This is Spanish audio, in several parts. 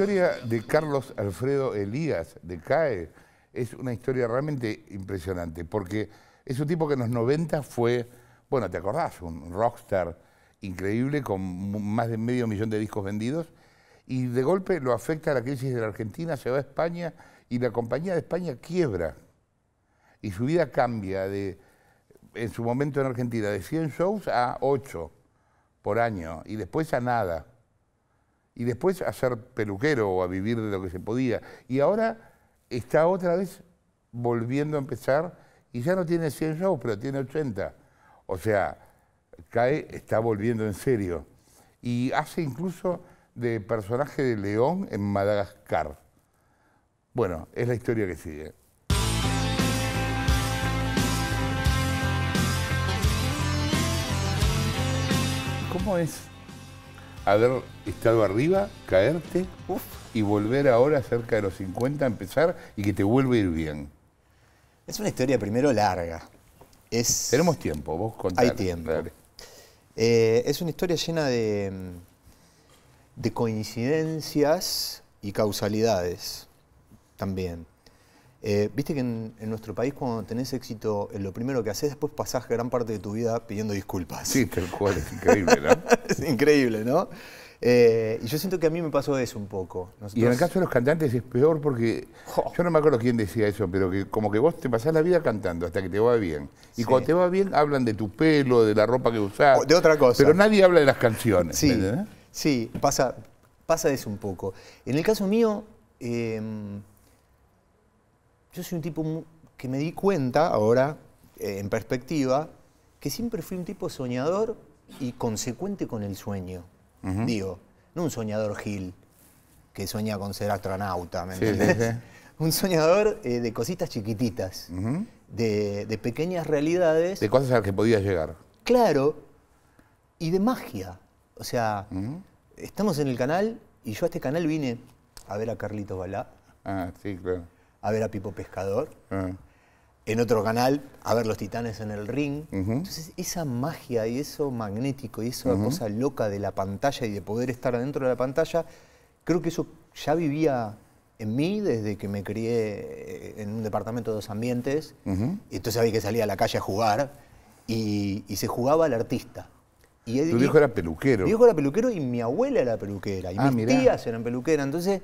La historia de Carlos Alfredo Elías, de CAE, es una historia realmente impresionante, porque es un tipo que en los 90 fue, bueno, ¿te acordás? Un rockstar increíble con más de medio millón de discos vendidos, y de golpe lo afecta a la crisis de la Argentina, se va a España y la compañía de España quiebra. Y su vida cambia de, en su momento en Argentina, de 100 shows a 8 por año y después a nada y después a ser peluquero o a vivir de lo que se podía. Y ahora está otra vez volviendo a empezar y ya no tiene 100 shows, pero tiene 80. O sea, cae, está volviendo en serio. Y hace incluso de personaje de León en Madagascar. Bueno, es la historia que sigue. ¿Cómo es haber estado arriba, caerte y volver ahora cerca de los 50 a empezar y que te vuelva a ir bien? Es una historia primero larga. Tenemos tiempo, vos contás. Hay tiempo. Eh, es una historia llena de coincidencias y causalidades también. Eh, viste que en, nuestro país cuando tenés éxito en eh, lo primero que haces, después pasás gran parte de tu vida pidiendo disculpas. Sí, tal cual, es increíble, ¿no? es increíble, ¿no? Eh, y yo siento que a mí me pasó eso un poco. Y en el caso de los cantantes es peor porque yo no me acuerdo quién decía eso, pero que como que vos te pasás la vida cantando hasta que te va bien. Y cuando te va bien hablan de tu pelo, de la ropa que usás. de otra cosa. Pero nadie habla de las canciones. Sí, sí pasa, pasa eso un poco. En el caso mío... Em, yo soy un tipo que me di cuenta ahora, eh, en perspectiva, que siempre fui un tipo soñador y consecuente con el sueño. Digo, no un soñador Gil, que sueña con ser astronauta, ¿me entiendes? Un soñador eh, de cositas chiquititas, de, pequeñas realidades. De cosas a las que podías llegar. Claro, y de magia. O sea, estamos en el canal y yo a este canal vine a ver a Carlitos Balá. Ah, sí, claro a ver a Pipo Pescador. Ah. En otro canal, a ver los titanes en el ring. Entonces, esa magia y eso magnético y esa cosa loca de la pantalla y de poder estar dentro de la pantalla, creo que eso ya vivía en mí desde que me crié eh, en un departamento de dos ambientes. Y Entonces había que salir a la calle a jugar y, se jugaba al artista. Y tu viejo era peluquero. Mi viejo era peluquero y mi abuela era peluquera. Y ah, mis tías eran peluqueras. Entonces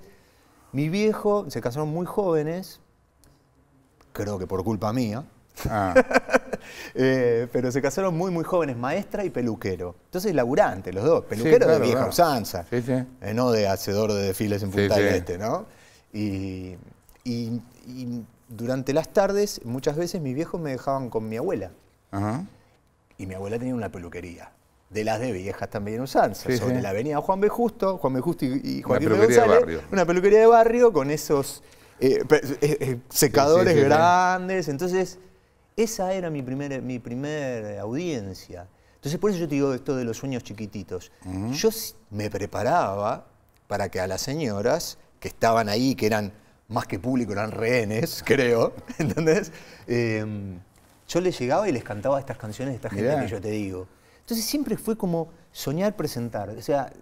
mi viejo se casaron muy jóvenes, creo que por culpa mía. Ah. Eh, pero se casaron muy, muy jóvenes, maestra y peluquero. Entonces, laburante, los dos. Peluquero de vieja usanza, eh, no de hacedor de desfiles en Punta de Este, ¿no? Y, durante las tardes, muchas veces mis viejos me dejaban con mi abuela. Y mi abuela tenía una peluquería de las de viejas también usanza, sí, la avenida Juan B. Justo, Juan B. Justo y, una peluquería de barrio. una peluquería de barrio con esos eh, eh, eh, secadores grandes, entonces esa era mi primera mi primer audiencia. Entonces por eso yo te digo esto de los sueños chiquititos. Yo me preparaba para que a las señoras que estaban ahí, que eran más que público, eran rehenes, creo, ¿entendés? Em, yo les llegaba y les cantaba estas canciones de esta gente que yo te digo. Entonces siempre fue como soñar presentar. O sea,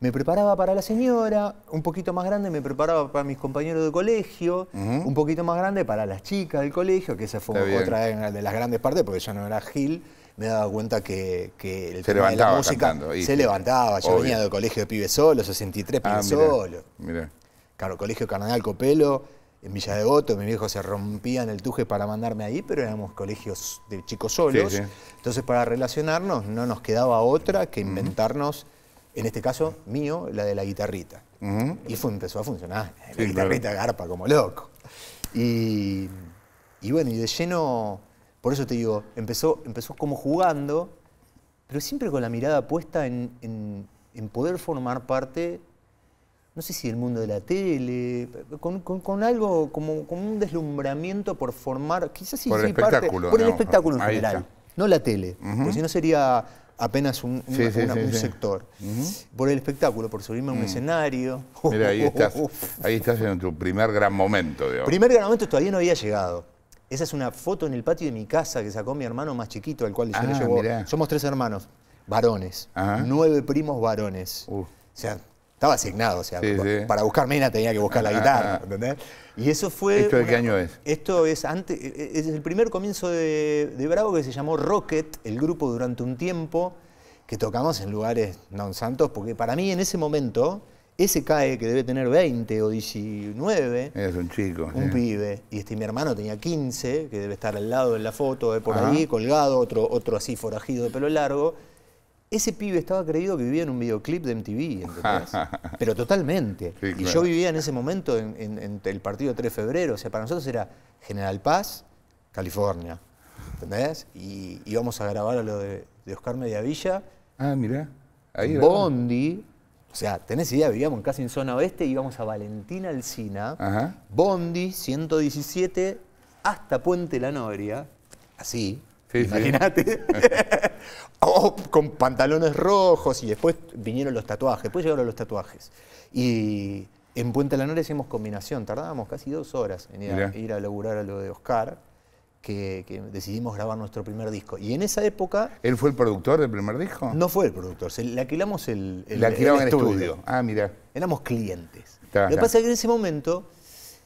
me preparaba para la señora, un poquito más grande me preparaba para mis compañeros de colegio, un poquito más grande para las chicas del colegio, que esa fue otra de las grandes partes, porque yo no era Gil. Me daba cuenta que, el se tema de la se levantaba. Yo venía del colegio de Pibe solos, 63 pibes solo. Ah, solos. Claro, colegio carnal Copelo, en Villa de Devoto, mi viejo se rompía en el tuje para mandarme ahí, pero éramos colegios de chicos solos. Entonces, para relacionarnos, no nos quedaba otra que inventarnos, en este caso mío, la de la guitarrita. Y fue, empezó a funcionar. La guitarrita garpa como loco. Y, bueno, y de lleno, por eso te digo, empezó, empezó como jugando, pero siempre con la mirada puesta en poder formar parte no sé si el mundo de la tele, con, algo como, un deslumbramiento por formar, quizás sí, por el espectáculo, por el espectáculo en general, no la tele, porque si no sería apenas un, sector. Por el espectáculo, por subirme a un mm. escenario. Mira, ahí estás, en tu primer gran momento. Digamos. Primer gran momento todavía no había llegado. Esa es una foto en el patio de mi casa que sacó mi hermano más chiquito, al cual yo ah, Somos tres hermanos, varones, nueve primos varones. Uh. O sea, estaba asignado, o sea, para buscar Mena tenía que buscar la ah, guitarra, ah, ah. ¿entendés? Y eso fue... ¿Esto de qué año es? Esto es antes, e, e, es el primer comienzo de, Bravo que se llamó Rocket, el grupo durante un tiempo, que tocamos en lugares no santos, porque para mí en ese momento, ese CAE que debe tener 20 o 19. Es un chico. Un pibe. Y este, mi hermano tenía 15, que debe estar al lado en la foto, eh, por ahí, colgado, otro, otro así forajido de pelo largo ese pibe estaba creído que vivía en un videoclip de MTV, Pero totalmente. y yo vivía en ese momento en, el partido 3 de febrero. O sea, para nosotros era General Paz, California. ¿Entendés? Y íbamos a grabar a lo de, de Oscar Mediavilla. Ah, mirá. Ahí Bondi. O sea, tenés idea, vivíamos casi en zona oeste, íbamos a Valentina Alcina, Bondi 117 hasta Puente La Noria, así, Imagínate. con pantalones rojos y después vinieron los tatuajes, después llegaron los tatuajes. Y en Puente Nora hicimos combinación, tardábamos casi dos horas en ir a, a laburar a lo de Oscar, que, decidimos grabar nuestro primer disco. Y en esa época... ¿Él fue el productor del primer disco? No fue el productor, le alquilamos el, alquilamos el estudio. Ah, mira. Éramos clientes. lo que pasa es que en ese momento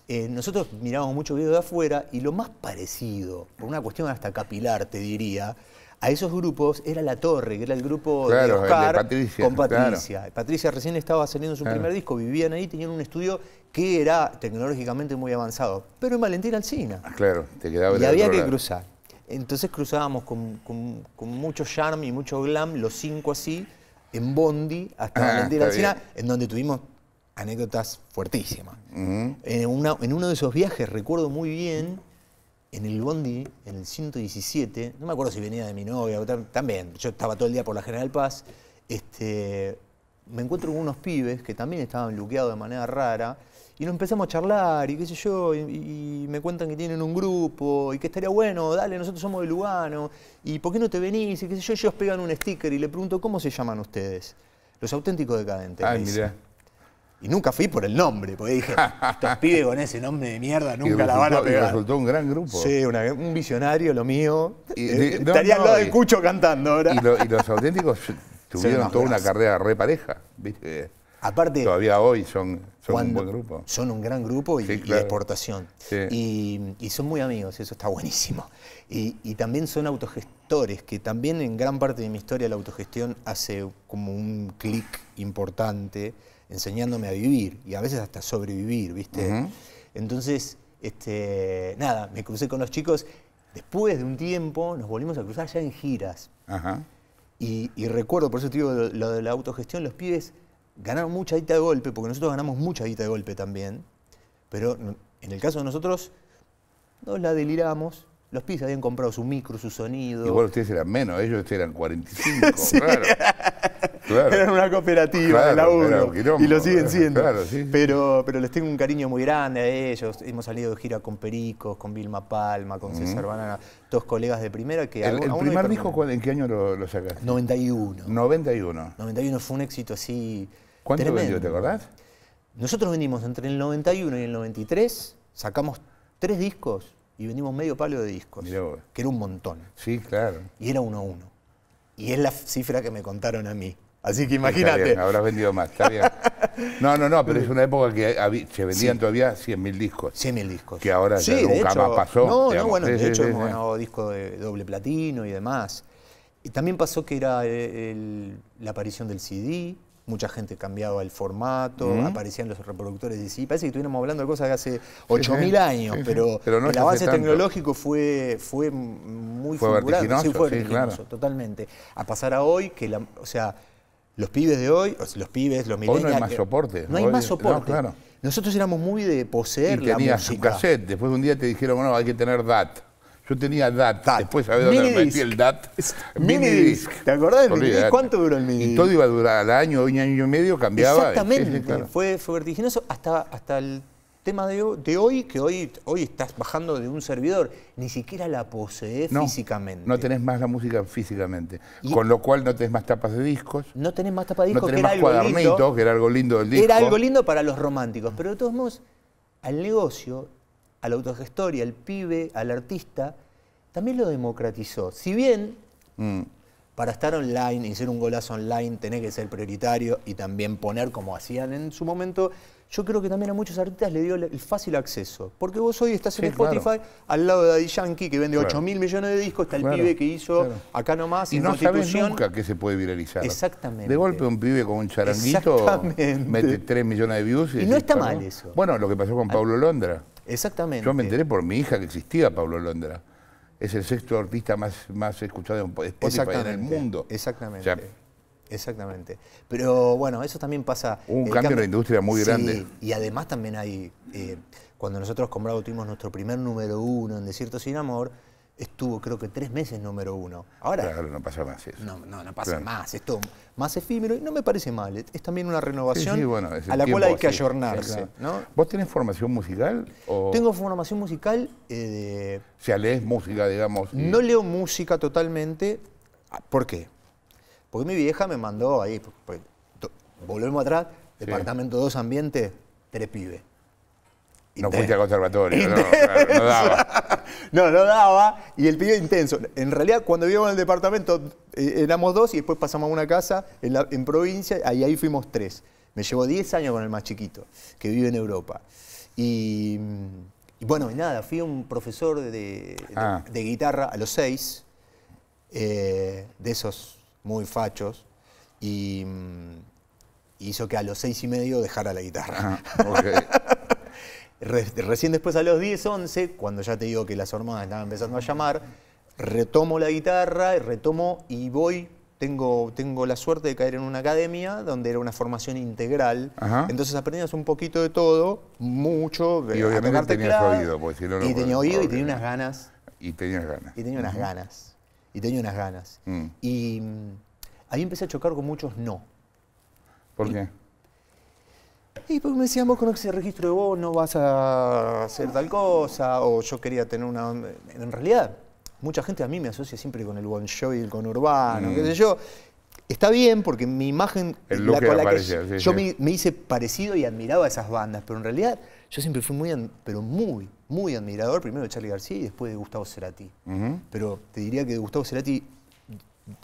eh, nosotros mirábamos mucho videos de afuera y lo más parecido, por una cuestión hasta capilar, te diría, a esos grupos era La Torre, que era el grupo de Oscar con Patricia. Patricia recién estaba saliendo su primer disco, vivían ahí, tenían un estudio que era tecnológicamente muy avanzado, pero en Valentina Alcina. Ah, claro, te quedaba Y había que cruzar. Entonces cruzábamos con, mucho charm y mucho glam, los cinco así, en Bondi, hasta Valentina ah, Valentín Alcina, en donde tuvimos anécdotas fuertísimas. en, uno de esos viajes recuerdo muy bien, en el Bondi, en el 117, no me acuerdo si venía de mi novia, también, yo estaba todo el día por la General Paz, este, me encuentro con unos pibes que también estaban bloqueados de manera rara, y nos empezamos a charlar, y qué sé yo, y, me cuentan que tienen un grupo, y que estaría bueno, dale, nosotros somos de Lugano, y por qué no te venís, y qué sé yo, ellos pegan un sticker y le pregunto, ¿cómo se llaman ustedes? Los auténticos decadentes. Ay, mira. Y nunca fui por el nombre, porque dije, estos pibes con ese nombre de mierda nunca la van a pegar. Y resultó un gran grupo. Sí, un visionario, lo mío. Eh, estaría al lado del Cucho cantando ahora. Y, los auténticos tuvieron toda una carrera repareja, ¿viste? Aparte, Todavía hoy son, son un buen grupo. Son un gran grupo y, de exportación. Y, son muy amigos, eso está buenísimo. y, también son autogestores, que también en gran parte de mi historia la autogestión hace como un clic importante enseñándome a vivir y a veces hasta sobrevivir, ¿viste? Entonces, este, nada, me crucé con los chicos. Después de un tiempo nos volvimos a cruzar ya en giras. Y, recuerdo, por eso te digo lo, de la autogestión, los pibes ganaron mucha guita de golpe, porque nosotros ganamos mucha guita de golpe también, pero en el caso de nosotros nos la deliramos. Los pibes habían comprado su micro, su sonido. Igual ustedes eran menos, ellos eran 45, claro eran una cooperativa de la UNO y lo siguen eh, siendo. pero, pero les tengo un cariño muy grande a ellos. Hemos salido de gira con Pericos, con Vilma Palma, con César Banana, dos colegas de primera que... ¿El, el primer disco en qué año lo, sacaste? 91. 91. 91 fue un éxito así... ¿Cuánto tremendo. te acordás? Nosotros vendimos entre el 91 y el 93, sacamos tres discos y vendimos medio palo de discos, que era un montón. Sí, claro. Y era uno a uno. Y es la cifra que me contaron a mí. Así que imagínate. Está habrás vendido más, está bien. No, no, no, pero es una época que se vendían todavía 100.000 discos. 100.000 discos. Que ahora ya nunca más pasó. No, no, bueno, de hecho hemos ganado discos de doble platino y demás. Y también pasó que era eh, la aparición del CD, mucha gente cambiaba el formato, mm. aparecían los reproductores de CD. Parece que estuviéramos hablando de cosas de hace 8.000 años, pero, pero no el avance tecnológico fue, fue muy fue Sí, fue claro. totalmente. A pasar a hoy, que la, o sea, los pibes de hoy, los pibes, los millennials... Hoy no hay más eh, soporte. No, hay más soporte. Nosotros éramos muy de poseer y la música. su cassette. Después un día te dijeron, bueno, hay que tener DAT. Yo tenía DAT. DAT. Después sabés dónde metí el DAT. Minidisc. ¿Te acordás del minidisc? ¿Cuánto duró el disc? Y todo iba a durar al año, un año y medio, cambiaba. Exactamente. fue, vertiginoso hasta, hasta el tema de, hoy, que hoy, hoy estás bajando de un servidor, ni siquiera la posees físicamente. No tenés más la música físicamente, con lo cual no tenés más tapas de discos. No tenés más tapas de discos, no tenés que más que era algo lindo del disco. Era algo lindo para los románticos, pero de todos modos, al negocio, al la autogestoria, al pibe, al artista, también lo democratizó. Si bien... Mm. para estar online y hacer un golazo online tenés que ser prioritario y también poner, como hacían en su momento, yo creo que también a muchos artistas le dio el fácil acceso. Porque vos hoy estás en Spotify, al lado de Daddy Yankee, que vende ocho 8 mil millones de discos, está el pibe que hizo acá nomás, y no sabes nunca qué se puede viralizar. Exactamente. De golpe un pibe con un charanguito mete 3 millones de views. Y, y no está mal eso. Bueno, lo que pasó con ah, Pablo Londra. Exactamente. Yo me enteré por mi hija que existía Pablo Londra. Es el sexto artista más, más escuchado en Spotify en el mundo. Exactamente. Exactamente. Pero bueno, eso también pasa. un eh, cambio, en la industria muy grande. Y además también hay. Eh, cuando nosotros con Bravo tuvimos nuestro primer número uno en Desierto Sin Amor, estuvo creo que tres meses número uno. Ahora. Claro, no pasa más eso. No, no, pasa más. Es más efímero y no me parece mal. Es, también una renovación a la cual hay que ayornarse. ¿Vos tenés formación musical? Tengo formación musical. Eh, de... O sea, lees música, digamos. No leo música totalmente. Ah, ¿Por qué? Porque mi vieja me mandó ahí, pues, volvemos atrás, departamento 2 ambiente, tres pibes. No fuiste al conservatorio, no, no daba. no, no daba. Y el pibe intenso. En realidad, cuando vivíamos en el departamento, eh, éramos dos y después pasamos a una casa en, provincia, ahí, ahí fuimos tres. Me llevo 10 años con el más chiquito, que vive en Europa. Y, bueno, y nada, fui un profesor de, ah. guitarra a los seis, eh, de esos muy fachos, y mm, hizo que a los seis y medio dejara la guitarra. recién después a los diez, once, cuando ya te digo que las hormonas estaban empezando a llamar, retomo la guitarra, retomo y voy. Tengo, tengo la suerte de caer en una academia donde era una formación integral. Entonces aprendías un poquito de todo, mucho. Y eh, obviamente tenías oído, no, y tenía oído y tenía unas ganas. Y tenías ganas. Y tenía unas ganas y tenía unas ganas. Mm. Y mm, ahí empecé a chocar con muchos no. ¿Por qué? Y porque me decían, vos con ese registro de vos no vas a hacer tal cosa, o yo quería tener una... En realidad, mucha gente a mí me asocia siempre con el one show y el con Urbano, qué mm. sé yo. Está bien porque mi imagen, la, yo Me, me, hice parecido y admiraba a esas bandas, pero en realidad yo siempre fui muy, pero muy, muy admirador, primero de Charlie García y después de Gustavo Cerati. Pero te diría que Gustavo Cerati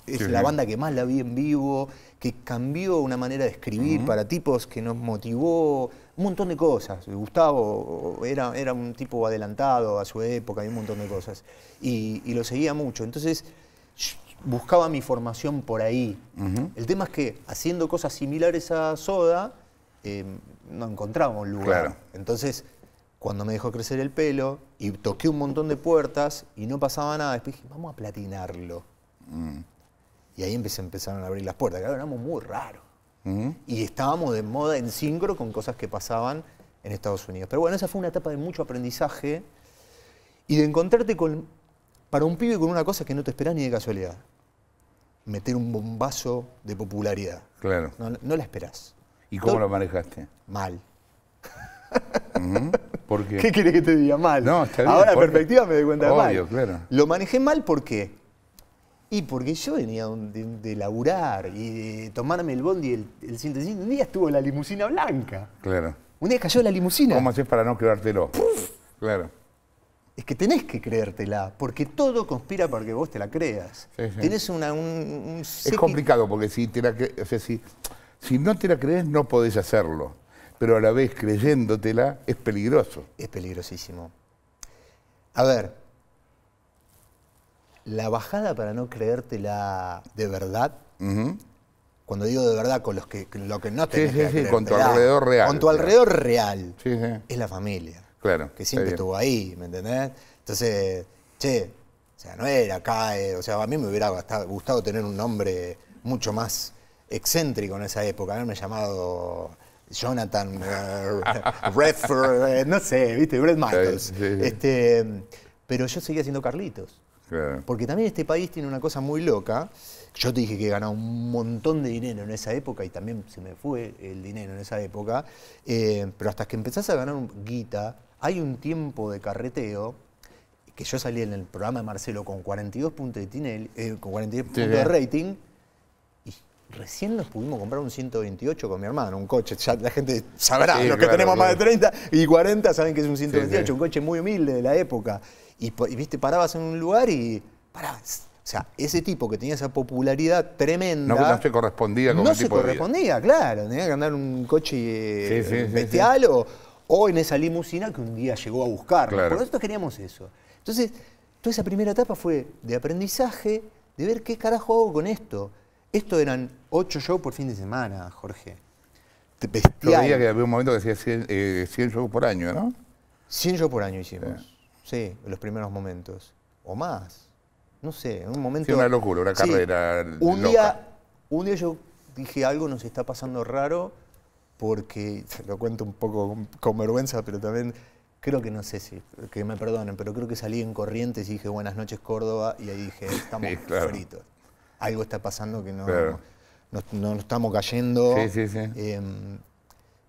es la banda que más la vi en vivo, que cambió una manera de escribir para tipos, que nos motivó, un montón de cosas. Gustavo era, era un tipo adelantado a su época y un montón de cosas. Y, lo seguía mucho. Entonces buscaba mi formación por ahí. El tema es que haciendo cosas similares a Soda, eh, no encontramos lugar. Entonces cuando me dejó crecer el pelo y toqué un montón de puertas y no pasaba nada. Después dije, vamos a platinarlo. Mm. Y ahí empezaron a abrir las puertas. Claro, éramos muy raros. Mm-hmm. Y estábamos de moda en sincro con cosas que pasaban en Estados Unidos. Pero bueno, esa fue una etapa de mucho aprendizaje y de encontrarte con, para un pibe con una cosa que no te esperás ni de casualidad. Meter un bombazo de popularidad. Claro. No, la esperás. ¿Y cómo lo manejaste? Mal. Mm-hmm. ¿Qué querés que te diga mal? Ahora, perspectiva, me doy cuenta de mal. Lo manejé mal, porque Y porque yo venía de, laburar y de tomarme el bondi el, el 105. Un día estuvo la limusina blanca. Claro. Un día cayó la limusina. ¿Cómo haces para no creértelo? Claro. Es que tenés que creértela, porque todo conspira para que vos te la creas. Tenés una, un, Es complicado, porque si, si, si no te la crees, no podés hacerlo pero a la vez creyéndotela, es peligroso. Es peligrosísimo. A ver, la bajada para no creértela de verdad, cuando digo de verdad, con los que, lo que no te sí, con tu alrededor real. Con tu alrededor real, es la familia. Claro. Que siempre estuvo ahí, ¿me entendés? Entonces, che, o sea, no era acá, o sea, a mí me hubiera gustado tener un nombre mucho más excéntrico en esa época, haberme llamado Jonathan eh, Redford, eh, no sé, ¿viste? Brett Michaels. Este, pero yo seguía siendo Carlitos. Porque también este país tiene una cosa muy loca. Yo te dije que ganaba un montón de dinero en esa época y también se me fue el dinero en esa época. Eh, pero hasta que empezás a ganar un guita, hay un tiempo de carreteo que yo salí en el programa de Marcelo con 42 puntos de, con 42 puntos de rating Recién nos pudimos comprar un 128 con mi hermano, un coche. Ya la gente sabrá, los que tenemos más de 30 y 40 saben que es un 128, un coche muy humilde de la época. Y, viste, parabas en un lugar y. Parabas. O sea, ese tipo que tenía esa popularidad tremenda. No, se correspondía con No se correspondía, claro. Tenía que andar un coche eh, bestial o, o, en esa limusina que un día llegó a buscarlo. Por nosotros queríamos eso. Entonces, toda esa primera etapa fue de aprendizaje, de ver qué carajo hago con esto. Esto eran ocho shows por fin de semana, Jorge. Te Yo veía que había un momento que hacía 100, eh, shows por año, ¿no? 100 shows por año hicimos. Sí, los primeros momentos. O más. No sé, en un momento. Sí, una locura, una carrera. Un, Día, un día yo dije algo nos está pasando raro, porque lo cuento un poco con vergüenza, pero también creo que no sé si, que me perdonen, pero creo que salí en Corrientes y dije buenas noches Córdoba, y ahí dije estamos fritos algo está pasando que no, no, estamos cayendo. Sí, sí, sí. Em,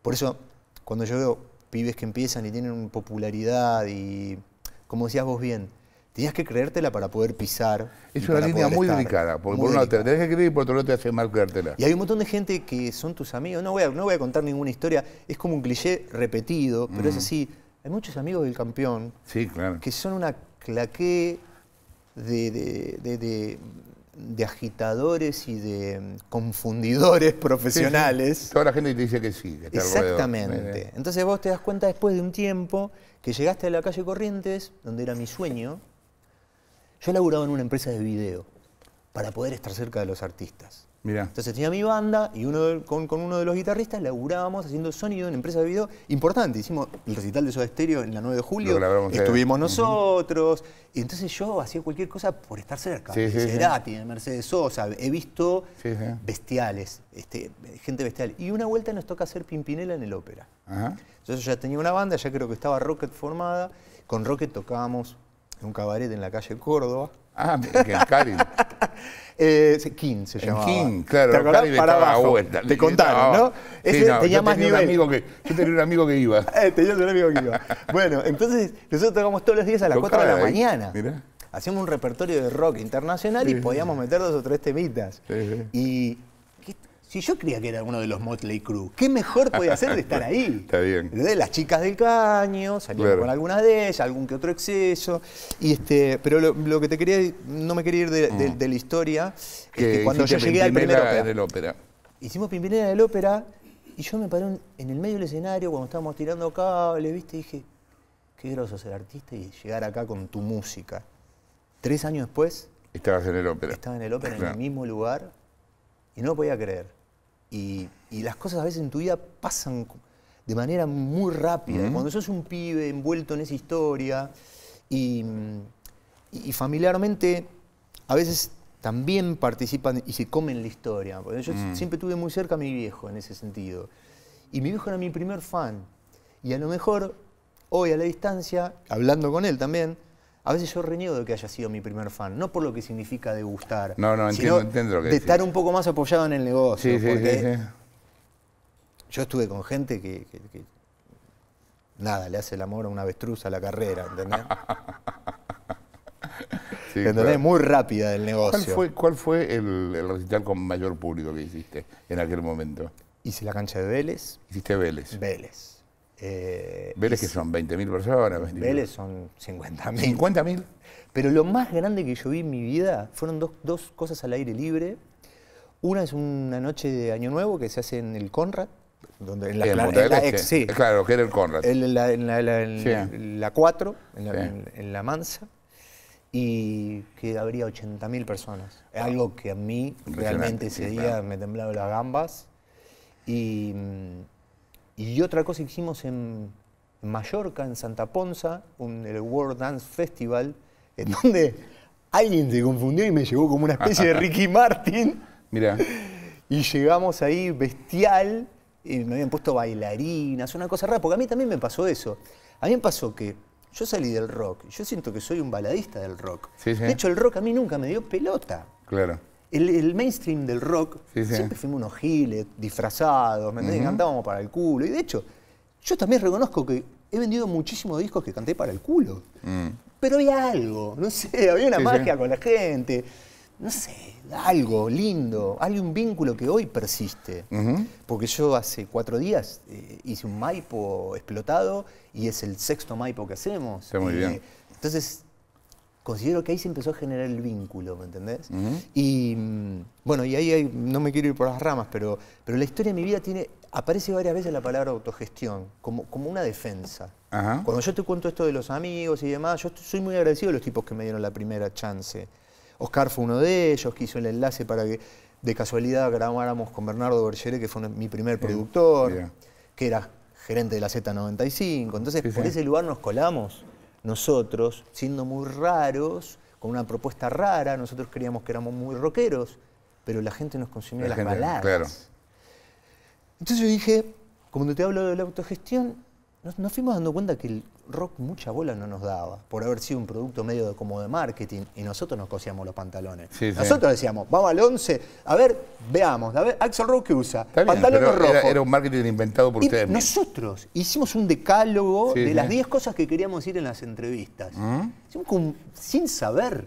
por eso, cuando yo veo pibes que empiezan y tienen popularidad y, como decías vos bien, tenías que creértela para poder pisar. Es una línea muy delicada, porque por un lado te tenés que creer y por otro lado te hace mal creértela. Y hay un montón de gente que son tus amigos, no voy a, no voy a contar ninguna historia, es como un cliché repetido, pero es mm. así. Hay muchos amigos del campeón sí, claro. que son una claqué de de agitadores y de mm, confundidores profesionales. Toda la gente te dice que sí. Exactamente. Entonces vos te das cuenta después de un tiempo que llegaste a la calle Corrientes, donde era mi sueño. Yo laburaba en una empresa de video para poder estar cerca de los artistas. Entonces tenía mi banda y uno con, uno de los guitarristas laburábamos haciendo sonido en empresa de video importante. Hicimos el recital de Soda Stereo en la 9 de julio. estuvimos nosotros. Y entonces yo hacía cualquier cosa por estar cerca. Será tiene Mercedes Sosa. He visto bestiales, este, gente bestial. Y una vuelta nos toca hacer Pimpinela en el ópera. Ajá. Entonces ya tenía una banda, ya creo que estaba Rocket formada. Con Rocket tocábamos en un cabaret en la calle Córdoba. Ah, en Karin. Eh, King se llamaba. King, claro. ¿Te acordás? Para abajo. Te contaron, ¿no? Ese yo más tenía Un amigo que, yo un amigo que iba. yo eh, tenía un amigo que iba. Bueno, entonces nosotros tocamos todos los días a las 4 de la mañana. Hacíamos un repertorio de rock internacional y podíamos meter dos o tres temitas. Sí, y si yo creía que era uno de los Motley Crue, ¿qué mejor puede hacer de estar ahí? Está bien. De las chicas del caño, salimos con alguna de ellas, algún que otro exceso. Y este, pero lo, que te quería, no me quería ir de, mm. la historia, es que cuando yo llegué al primer ópera, del ópera. Hicimos Pimpinera del ópera y yo me paré en el medio del escenario cuando estábamos tirando cables, ¿viste? Y dije, qué groso ser artista y llegar acá con tu música. Tres años después. Estabas en el ópera. Estaba en el ópera, en el mismo lugar, y no lo podía creer. Y, las cosas a veces en tu vida pasan de manera muy rápida. Cuando sos un pibe envuelto en esa historia y, familiarmente a veces también participan y se comen la historia. yo mm. siempre tuve muy cerca a mi viejo en ese sentido. Y mi viejo era mi primer fan. Y a lo mejor hoy a la distancia, hablando con él también, a veces yo reniego de que haya sido mi primer fan, no por lo que significa degustar. No, no, entiendo, sino De estar un poco más apoyado en el negocio. Sí, sí, Yo estuve con gente que, Nada, le hace el amor a una avestruz a la carrera, ¿entendés? ¿Entendés? Muy rápida del negocio. ¿Cuál fue, el recital con mayor público que hiciste en aquel momento? Hice la cancha de Vélez. Hiciste Vélez. Vélez. Eh, Vélez que son 20.000 personas. 20 Vélez son 50.000. 50.000. Pero lo más grande que yo vi en mi vida fueron dos, cosas al aire libre. Una es una noche de Año Nuevo que se hace en el Conrad. Donde, en la, este. sí. Claro, que era el Conrad. En la, 4, en, la Mansa y que habría 80.000 personas. Ah. Algo que a mí realmente ese día me temblaba las gambas. Y, mm, y otra cosa que hicimos en Mallorca, en Santa Ponza, un, el World Dance Festival, en donde alguien se confundió y me llegó como una especie de Ricky Martin. Mira. Y llegamos ahí bestial, y me habían puesto bailarinas, una cosa rara, porque a mí también me pasó eso. A mí me pasó que yo salí del rock, yo siento que soy un baladista del rock. De hecho, el rock a mí nunca me dio pelota. Claro el, mainstream del rock, siempre fuimos unos giles, disfrazados, ¿me Cantábamos para el culo. Y de hecho, yo también reconozco que he vendido muchísimos discos que canté para el culo. Mm. Pero había algo, no sé, había una magia con la gente. No sé, algo lindo, hay un vínculo que hoy persiste. Porque yo hace cuatro días eh, hice un Maipo explotado y es el sexto Maipo que hacemos. muy eh, bien. Entonces, considero que ahí se empezó a generar el vínculo, ¿me entendés? Y mm, bueno, y ahí no me quiero ir por las ramas, pero, pero la historia de mi vida tiene, aparece varias veces la palabra autogestión, como, como una defensa. Cuando yo te cuento esto de los amigos y demás, yo soy muy agradecido a los tipos que me dieron la primera chance. Oscar fue uno de ellos, que hizo el enlace para que de casualidad grabáramos con Bernardo Bergere, que fue mi primer productor, que era gerente de la Z95. Entonces, por ese lugar nos colamos nosotros, siendo muy raros, con una propuesta rara, nosotros creíamos que éramos muy rockeros, pero la gente nos consumía las baladas. Entonces yo dije, cuando te hablo de la autogestión, nos, nos fuimos dando cuenta que el, rock mucha bola no nos daba, por haber sido un producto medio de, como de marketing, y nosotros nos cosíamos los pantalones. nosotros decíamos, vamos al 11, a ver, veamos, a ver, Axel Rock que usa, pantalones rojos. Era, un marketing inventado por ustedes. Nosotros hicimos un decálogo de las 10 cosas que queríamos decir en las entrevistas. ¿Mm? sin saber.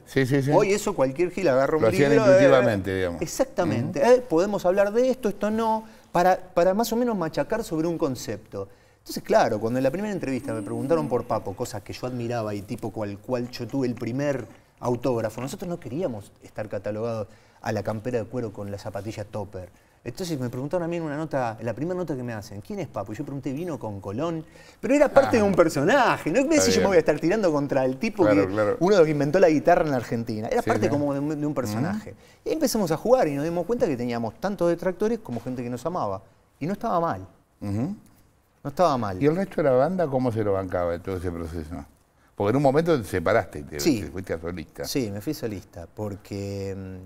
Hoy eso cualquier gil agarra un Lo hacían intuitivamente, eh, digamos. Exactamente. ¿Mm? Eh, podemos hablar de esto, esto no, para, para más o menos machacar sobre un concepto. Entonces, claro, cuando en la primera entrevista me preguntaron por Papo, cosas que yo admiraba y tipo cual cual yo tuve el primer autógrafo, nosotros no queríamos estar catalogados a la campera de cuero con la zapatilla topper. Entonces me preguntaron a mí en una nota, en la primera nota que me hacen, ¿quién es Papo? Y yo pregunté, vino con Colón, pero era parte de un ah. personaje, no es si yo me voy a estar tirando contra el tipo que uno de los que inventó la guitarra en la Argentina, era parte como de un, personaje. Y ahí empezamos a jugar y nos dimos cuenta que teníamos tanto detractores como gente que nos amaba, y no estaba mal. No estaba mal. ¿Y el resto de la banda cómo se lo bancaba en todo ese proceso? Porque en un momento te separaste, te, te fuiste a solista. Sí, me fui solista, porque mm,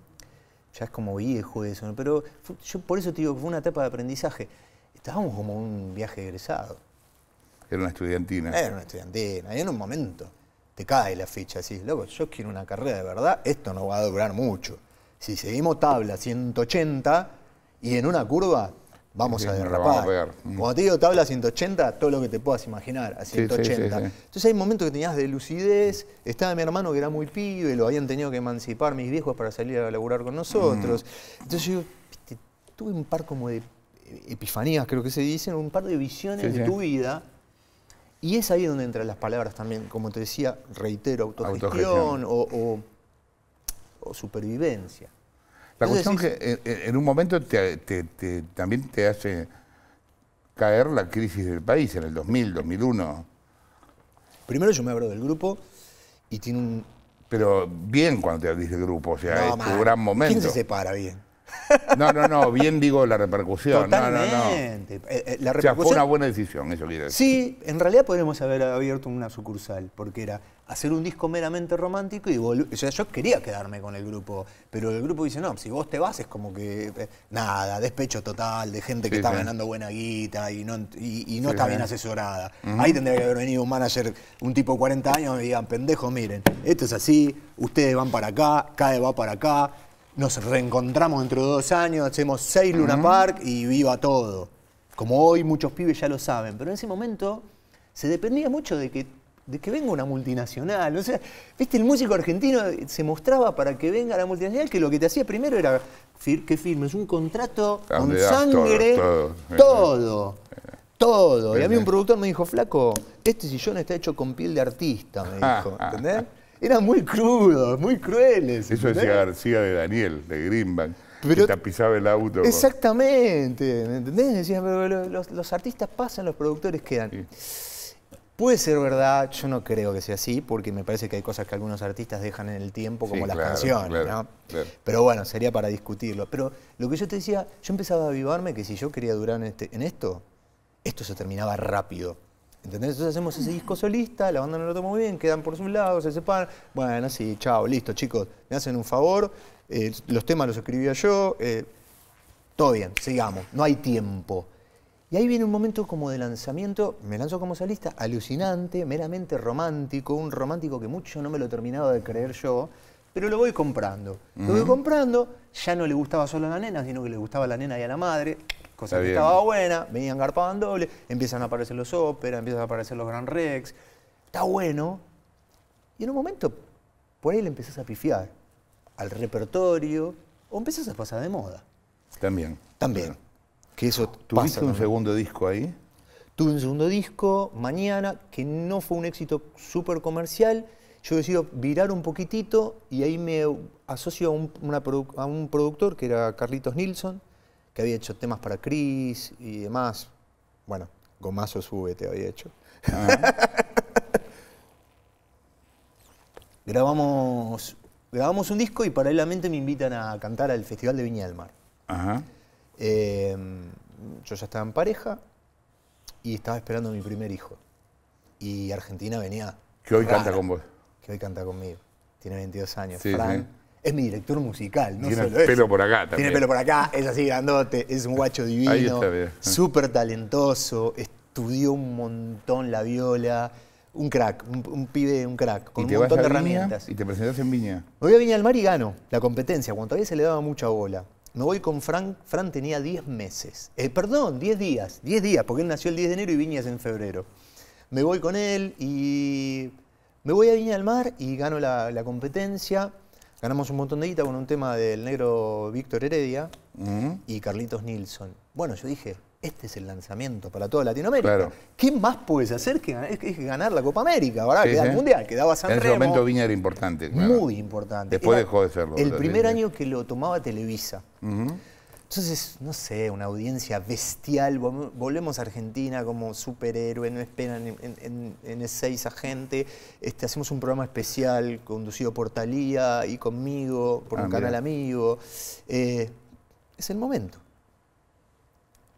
ya es como viejo eso, pero yo por eso te digo que fue una etapa de aprendizaje. Estábamos como un viaje egresado. Era una estudiantina. Era una estudiantina, y en un momento te cae la ficha, así, loco, yo quiero una carrera de verdad, esto no va a durar mucho. Si seguimos tabla 180 y en una curva vamos a derrapar. Vamos a digo te digo tabla 180, todo lo que te puedas imaginar, a 180. Entonces hay momentos que tenías de lucidez, estaba mi hermano que era muy pibe, lo habían tenido que emancipar mis viejos para salir a laburar con nosotros. Mm. Entonces yo tuve un par como de epifanías, creo que se dicen, un par de visiones de tu vida. Y es ahí donde entran las palabras también, como te decía, reitero, autogestión, o supervivencia. La cuestión es que eh, eh, en, un momento también te hace caer la crisis del país en el 2000, 2001. Primero yo me abro del grupo y tiene un... Pero bien cuando te abrís del grupo, o sea, es tu gran momento. ¿Quién se separa bien? No, no, no, bien digo la repercusión. Totalmente. Eh, eh, la O sea, fue una buena decisión, eso quiere decir. Sí, en realidad podríamos haber abierto una sucursal, porque era hacer un disco meramente romántico y O sea, yo quería quedarme con el grupo, pero el grupo dice, no, si vos te vas es como que... Eh, nada, despecho total de gente que está ganando buena guita y no, está bien asesorada. Ahí tendría que haber venido un manager, un tipo de 40 años, y me digan, pendejo, miren, esto es así, ustedes van para acá, CAE va para acá, nos reencontramos dentro de dos años, hacemos seis Luna Park y viva todo. Como hoy muchos pibes ya lo saben, pero en ese momento se dependía mucho de que, de que venga una multinacional. O sea, viste, el músico argentino se mostraba para que venga la multinacional, que lo que te hacía primero era fir que firmes un contrato con sangre, todo. todo. todo. Y a mí un productor me dijo, flaco, este sillón está hecho con piel de artista, me dijo, ¿entendés? eran muy crudos, muy crueles. Eso decía García de Daniel, de Greenbank. Pero, que tapizaba el auto. Exactamente, ¿me entendés? Decían, pero los, artistas pasan, los productores quedan. Puede ser verdad, yo no creo que sea así, porque me parece que hay cosas que algunos artistas dejan en el tiempo, como las canciones, ¿no? Pero bueno, sería para discutirlo. Pero lo que yo te decía, yo empezaba a avivarme que si yo quería durar este, en esto, esto se terminaba rápido. Entonces hacemos ese disco solista, la banda no lo toma muy bien, quedan por su lado, se separan. Bueno, así, chao, listo, chicos, me hacen un favor, eh, los temas los escribía yo, eh, todo bien, sigamos, no hay tiempo. Y ahí viene un momento como de lanzamiento, me lanzo como solista, alucinante, meramente romántico, un romántico que mucho no me lo terminaba de creer yo, pero lo voy comprando. Lo voy comprando, ya no le gustaba solo a la nena, sino que le gustaba a la nena y a la madre, estaba buena, venían garpaban doble, empiezan a aparecer los ópera, empiezan a aparecer los Grand Rex, está bueno. Y en un momento, por ahí le empezás a pifiar al repertorio o empezás a pasar de moda. También. También. Que eso ¿Tuviste un segundo disco ahí? Tuve un segundo disco, Mañana, que no fue un éxito súper comercial. Yo decido virar un poquitito y ahí me asocio a un productor que era Carlitos Nilsson, que había hecho temas para Cris y demás. Bueno, Gomazo Sube te había hecho. grabamos, grabamos un disco y paralelamente me invitan a cantar al Festival de Viña del Mar. Em, yo ya estaba en pareja y estaba esperando a mi primer hijo. Y Argentina venía. Que hoy canta con vos. Que hoy canta conmigo. Tiene 22 años es mi director musical. No tiene pelo por acá también. Tiene pelo por acá, es así grandote, es un guacho divino, súper talentoso, estudió un montón la viola. Un crack, un, pibe, un crack, con un montón de herramientas. Y te presentaste en Viña. Me voy a Viña del Mar y gano la competencia, cuando todavía se le daba mucha bola. Me voy con Frank. Fran tenía 10 meses, eh, perdón, 10 días, 10 días, porque él nació el 10 de enero y Viña es en febrero. Me voy con él y me voy a Viña del Mar y gano la competencia ganamos un montón de guita con un tema del negro Víctor Heredia mm. y Carlitos Nilsson. Bueno, yo dije, este es el lanzamiento para toda Latinoamérica. ¿Qué más puedes hacer que ganar, la Copa América? ¿Verdad? Quedaba el Mundial, quedaba San En ese momento Viña era importante. Muy importante. Después dejó de serlo. El primer año que lo tomaba Televisa. Entonces, no sé, una audiencia bestial. Volvemos a Argentina como superhéroe, no esperan en, en, seis a gente. Este, hacemos un programa especial conducido por Talía y conmigo, por ah, un canal amigo. Eh, es el momento.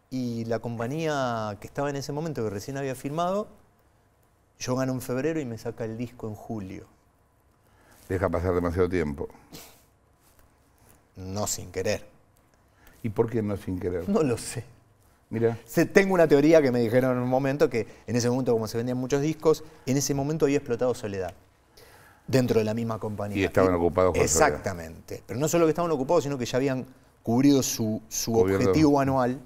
Y la compañía que estaba en ese momento, que recién había firmado, yo gano en febrero y me saca el disco en julio. Deja pasar demasiado tiempo. No sin querer. ¿Y por qué no sin querer? No lo sé. Mira. tengo una teoría que me dijeron en un momento que en ese momento, como se vendían muchos discos, en ese momento había explotado Soledad. Dentro de la misma compañía. Y estaban ocupados con Exactamente. Pero no solo que estaban ocupados, sino que ya habían cubrido su, objetivo anual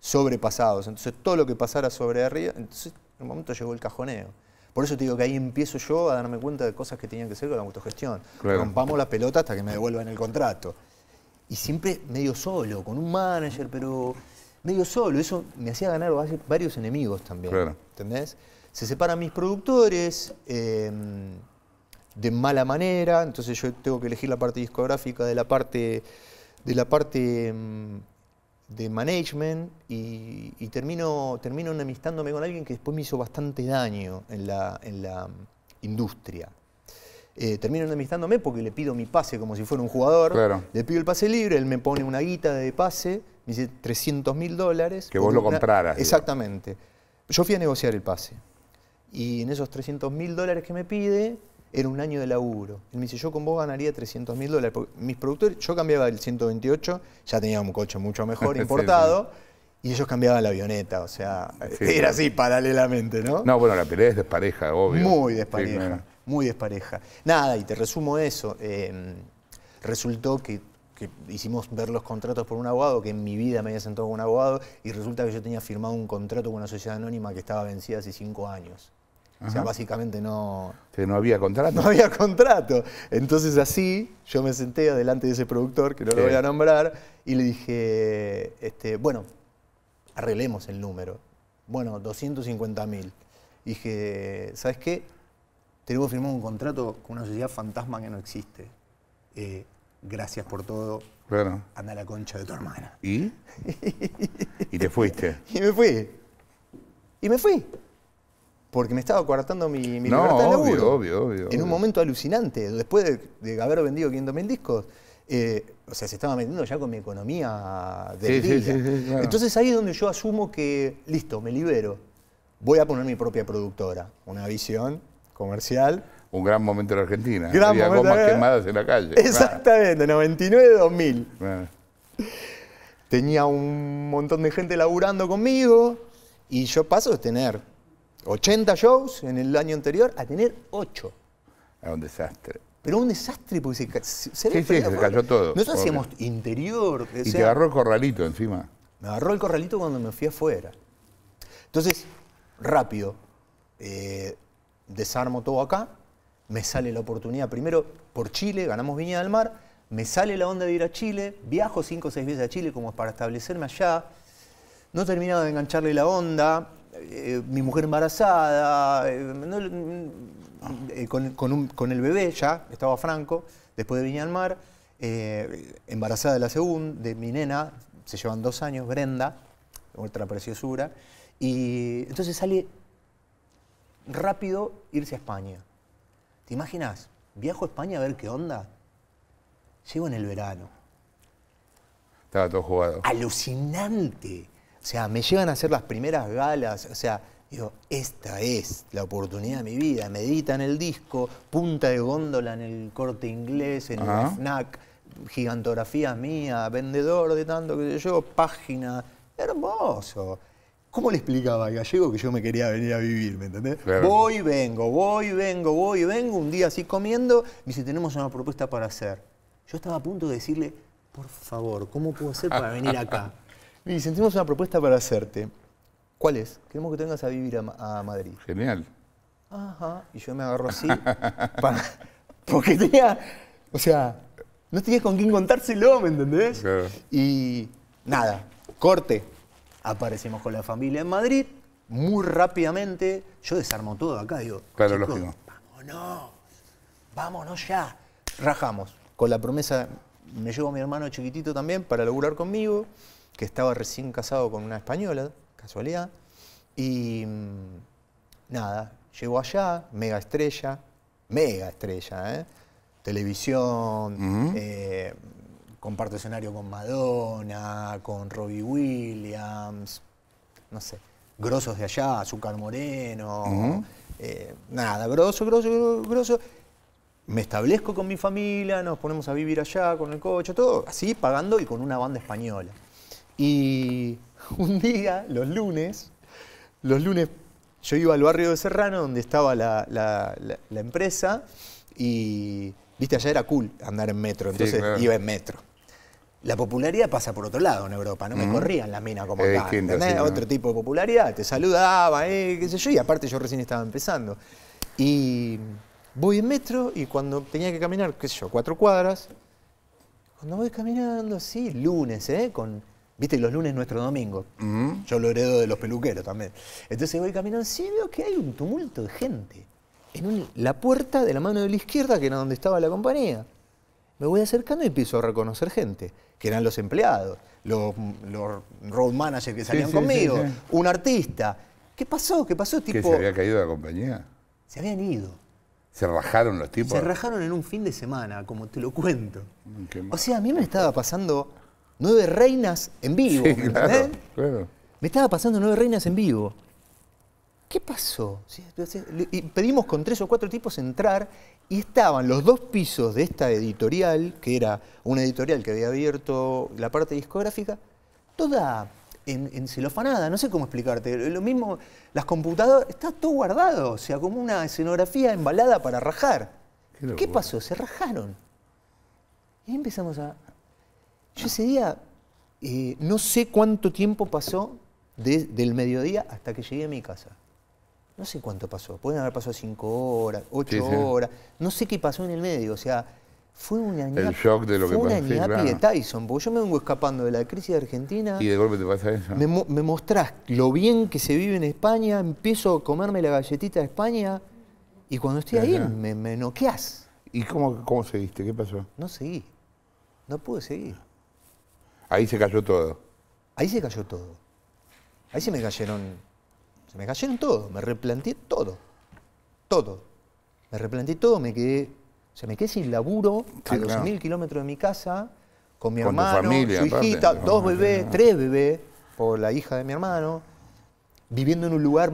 sobrepasados. Entonces todo lo que pasara sobre arriba, entonces en un momento llegó el cajoneo. Por eso te digo que ahí empiezo yo a darme cuenta de cosas que tenían que hacer con la autogestión. Rompamos la pelota hasta que me devuelvan el contrato y siempre medio solo, con un manager, pero medio solo. Eso me hacía ganar varios enemigos también. ¿Entendés? Se separan mis productores em, de mala manera, entonces yo tengo que elegir la parte discográfica de la parte de la parte em, de management y, termino, termino enemistándome con alguien que después me hizo bastante daño en la, en la em, industria. Eh, termino terminan porque le pido mi pase como si fuera un jugador. Le pido el pase libre, él me pone una guita de pase, me dice 300 mil dólares. Que vos lo compraras. Exactamente. Yo fui a negociar el pase. Y en esos 300 mil dólares que me pide, era un año de laburo. Él me dice, yo con vos ganaría 300 mil dólares. mis productores, yo cambiaba el 128, ya tenía un coche mucho mejor importado. Y ellos cambiaban la avioneta, o sea, era así paralelamente, ¿no? No, bueno, la pelea es despareja, obvio. Muy despareja muy despareja. Nada, y te resumo eso. Em, resultó que, hicimos ver los contratos por un abogado, que en mi vida me había sentado con un abogado, y resulta que yo tenía firmado un contrato con una sociedad anónima que estaba vencida hace cinco años. O sea, básicamente no... no había contrato. No había contrato. Entonces así yo me senté adelante de ese productor, que no lo voy a nombrar, y le dije, este, bueno, arreglemos el número. Bueno, 250 mil. Dije, ¿sabes qué? tenemos firmado un contrato con una sociedad fantasma que no existe. Eh, gracias por todo. Claro. Anda la concha de tu hermana. ¿Y? ¿Y te fuiste? y me fui. Y me fui. Porque me estaba coartando mi, libertad de obvio, Obvio, obvio, En un momento alucinante. Después de, haber vendido 500.000 discos, eh, o sea, se estaba metiendo ya con mi economía del sí, Entonces ahí es donde yo asumo que, listo, me libero. Voy a poner mi propia productora. Una visión comercial. Un gran momento en la Argentina. Había gomas eh. quemadas en la calle. Exactamente, 99-2000. Tenía un montón de gente laburando conmigo y yo paso de tener 80 shows en el año anterior a tener 8. Era un desastre. Pero un desastre porque se, se, cayó todo. Nosotros hacíamos interior. Y te agarró el corralito encima. Me agarró el corralito cuando me fui afuera. Entonces, rápido, eh, desarmo todo acá, me sale la oportunidad primero por Chile, ganamos Viña del Mar, me sale la onda de ir a Chile, viajo cinco o seis veces a Chile como para establecerme allá, no terminado de engancharle la onda, eh, mi mujer embarazada, eh, eh, con, el bebé ya, estaba Franco, después de Viña del Mar, embarazada de la segunda, de mi nena, se llevan dos años, Brenda, otra preciosura, y entonces sale rápido irse a España. ¿Te imaginas? Viajo a España a ver qué onda. Llego en el verano. Estaba todo jugado. Alucinante. O sea, me llegan a hacer las primeras galas. O sea, digo, esta es la oportunidad de mi vida. Medita en el disco, punta de góndola en el corte inglés, en el snack, gigantografía mía, vendedor de tanto que yo, página. Hermoso. ¿Cómo le explicaba al gallego que yo me quería venir a vivir? ¿Me entendés? Voy, vengo, voy, vengo, voy, vengo. Un día así comiendo, Y dice, tenemos una propuesta para hacer. Yo estaba a punto de decirle, por favor, ¿cómo puedo hacer para venir acá? Me dice, tenemos una propuesta para hacerte. ¿Cuál es? Queremos que te vengas a vivir a, Madrid. Genial. Ajá. Y yo me agarro así. porque tenía, o sea, no tenías con quién contárselo, ¿me entendés? Y nada, corte Aparecimos con la familia en Madrid, muy rápidamente. Yo desarmo todo acá, digo. Claro, chicos, Vámonos, vámonos ya. Rajamos. Con la promesa, me llevo a mi hermano chiquitito también para laburar conmigo, que estaba recién casado con una española, casualidad. Y mm, nada, llegó allá, mega estrella, mega estrella, ¿eh? Televisión, comparto escenario con Madonna, con Robbie Williams, no sé, grosos de allá, Azúcar Moreno, eh, nada, grosso, grosso, grosso. Me establezco con mi familia, nos ponemos a vivir allá con el coche, todo así, pagando y con una banda española. Y un día, los lunes, los lunes yo iba al barrio de Serrano, donde estaba la, empresa, y viste, allá era cool andar en metro, entonces iba en metro la popularidad pasa por otro lado en Europa, no me corrían la mina como acá, Otro tipo de popularidad, te saludaba, eh, qué sé yo, y aparte yo recién estaba empezando. Y voy en metro y cuando tenía que caminar, qué sé yo, cuatro cuadras, cuando voy caminando así, lunes, ¿eh? Con, Viste, los lunes nuestro domingo. Yo lo heredo de los peluqueros también. Entonces voy caminando, y veo que hay un tumulto de gente. En la puerta de la mano de la izquierda, que era donde estaba la compañía me voy acercando y empiezo a reconocer gente, que eran los empleados, los, road managers que salían conmigo, un artista. ¿Qué pasó? ¿Qué pasó? Tipo, ¿Que se había caído la compañía? Se habían ido. ¿Se rajaron los tipos? Se rajaron en un fin de semana, como te lo cuento. Mm, o sea, a mí me estaba pasando nueve reinas en vivo, ¿me Me estaba pasando nueve reinas en vivo. ¿Qué pasó? Y pedimos con tres o cuatro tipos entrar y estaban los dos pisos de esta editorial, que era una editorial que había abierto la parte discográfica, toda en, no sé cómo explicarte. Lo mismo, las computadoras, está todo guardado, o sea, como una escenografía embalada para rajar. ¿Qué, pasó? Se rajaron. Y empezamos a... Yo ese día, eh, no sé cuánto tiempo pasó del mediodía hasta que llegué a mi casa. No sé cuánto pasó, pueden haber pasado cinco horas, ocho horas, no sé qué pasó en el medio, o sea, fue una El shock de lo que pasó. Una de Tyson, porque yo me vengo escapando de la crisis de Argentina. Y de golpe te pasa eso. Me, me mostrás lo bien que se vive en España, empiezo a comerme la galletita de España y cuando estoy ahí me, me noqueás. ¿Y cómo, cómo seguiste? ¿Qué pasó? No seguí, no pude seguir. Ahí se cayó todo. Ahí se cayó todo. Ahí se me cayeron me cayeron todo, me replanteé todo, todo. Me replanteé todo, me quedé, se me quedé sin laburo a los mil kilómetros de mi casa, con mi hermano, su hijita, dos bebés, tres bebés, por la hija de mi hermano, viviendo en un lugar